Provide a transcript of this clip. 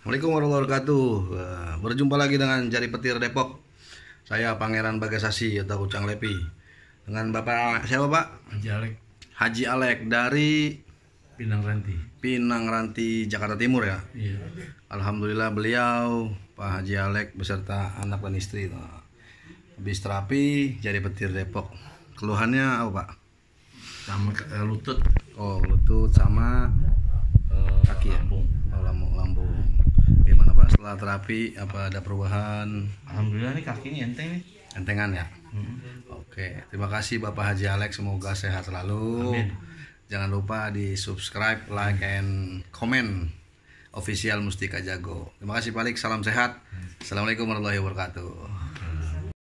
Assalamualaikum warahmatullahi wabarakatuh eh, Berjumpa lagi dengan Jari Petir Depok Saya Pangeran Bagasasi atau Ucang Lepi Dengan Bapak siapa Pak? Haji Alek Haji Alek dari Pinang Ranti Pinang Ranti Jakarta Timur ya? Iya Alhamdulillah beliau Pak Haji Alek beserta anak dan istri Habis terapi Jari Petir Depok Keluhannya apa Pak? Sama eh, lutut Oh lutut sama setelah terapi apa ada perubahan alhamdulillah nih kakinya enteng nih entengan ya hmm. oke terima kasih bapak Haji Alex semoga sehat selalu Amin. jangan lupa di subscribe like and comment official Mustika Jago terima kasih balik salam sehat mm. assalamualaikum warahmatullahi wabarakatuh